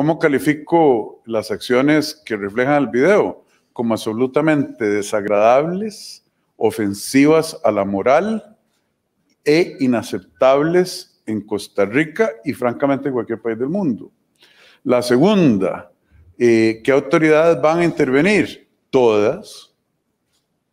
¿Cómo califico las acciones que reflejan el video? Como absolutamente desagradables, ofensivas a la moral e inaceptables en Costa Rica y francamente en cualquier país del mundo. La segunda, eh, ¿qué autoridades van a intervenir? Todas.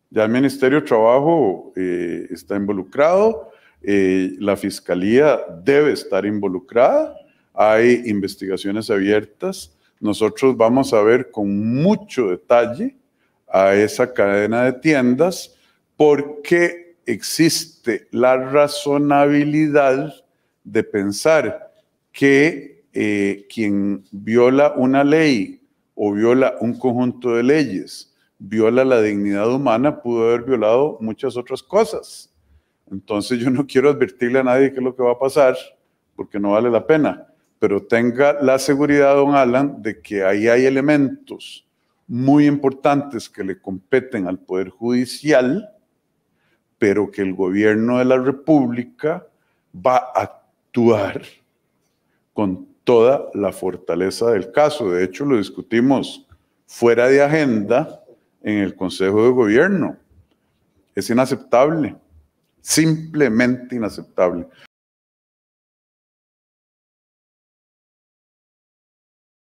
Ya el Ministerio de Trabajo eh, está involucrado, eh, la Fiscalía debe estar involucrada hay investigaciones abiertas. Nosotros vamos a ver con mucho detalle a esa cadena de tiendas porque existe la razonabilidad de pensar que eh, quien viola una ley o viola un conjunto de leyes, viola la dignidad humana, pudo haber violado muchas otras cosas. Entonces yo no quiero advertirle a nadie qué es lo que va a pasar, porque no vale la pena pero tenga la seguridad, don Alan, de que ahí hay elementos muy importantes que le competen al Poder Judicial, pero que el gobierno de la República va a actuar con toda la fortaleza del caso. De hecho, lo discutimos fuera de agenda en el Consejo de Gobierno. Es inaceptable, simplemente inaceptable.